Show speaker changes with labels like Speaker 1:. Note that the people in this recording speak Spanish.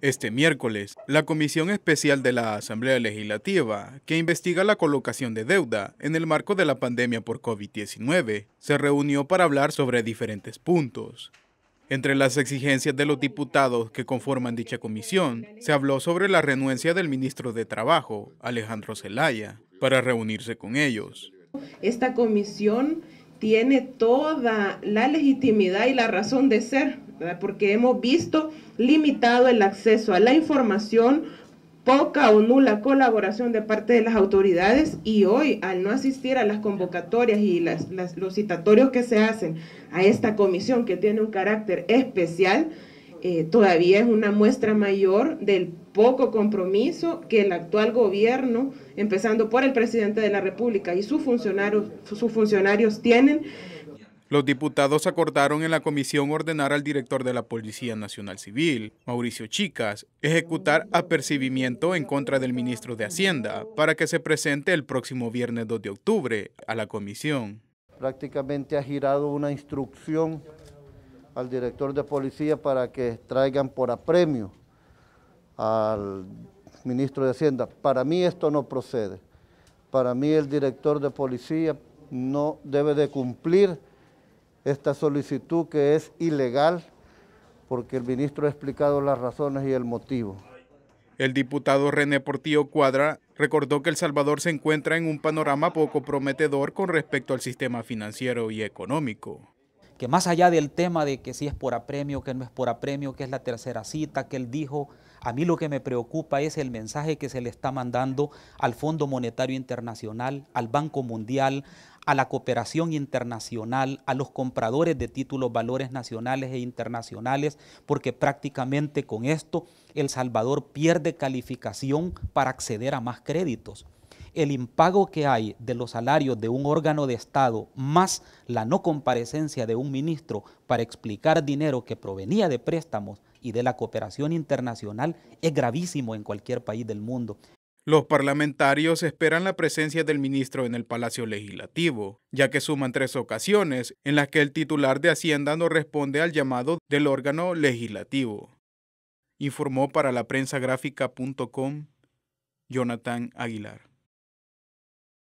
Speaker 1: Este miércoles, la Comisión Especial de la Asamblea Legislativa, que investiga la colocación de deuda en el marco de la pandemia por COVID-19, se reunió para hablar sobre diferentes puntos. Entre las exigencias de los diputados que conforman dicha comisión, se habló sobre la renuencia del ministro de Trabajo, Alejandro Zelaya, para reunirse con ellos.
Speaker 2: Esta comisión tiene toda la legitimidad y la razón de ser porque hemos visto limitado el acceso a la información, poca o nula colaboración de parte de las autoridades y hoy, al no asistir a las convocatorias y los citatorios que se hacen a esta comisión que tiene un carácter especial, eh, todavía es una muestra mayor del poco compromiso que el actual gobierno, empezando por el presidente de la República y sus funcionarios, sus funcionarios tienen
Speaker 1: los diputados acordaron en la comisión ordenar al director de la Policía Nacional Civil, Mauricio Chicas, ejecutar apercibimiento en contra del ministro de Hacienda para que se presente el próximo viernes 2 de octubre a la comisión.
Speaker 3: Prácticamente ha girado una instrucción al director de policía para que traigan por apremio al ministro de Hacienda. Para mí esto no procede. Para mí el director de policía no debe de cumplir esta solicitud que es ilegal porque el ministro ha explicado las razones y el motivo. El diputado René Portillo
Speaker 1: Cuadra recordó que El Salvador se encuentra en un panorama poco prometedor con respecto al sistema financiero y económico. Que más allá del tema de que si es por apremio, que no es por
Speaker 4: apremio, que es la tercera cita, que él dijo a mí lo que me preocupa es el mensaje que se le está mandando al Fondo Monetario Internacional, al Banco Mundial, a la cooperación internacional, a los compradores de títulos, valores nacionales e internacionales, porque prácticamente con esto El Salvador pierde calificación para acceder a más créditos el impago que hay de los salarios de un órgano de Estado más la no comparecencia de un ministro para explicar dinero que provenía de préstamos y de la cooperación internacional es gravísimo en cualquier país del mundo.
Speaker 1: Los parlamentarios esperan la presencia del ministro en el Palacio Legislativo, ya que suman tres ocasiones en las que el titular de Hacienda no responde al llamado del órgano legislativo. Informó para la prensa gráfica.com Jonathan Aguilar.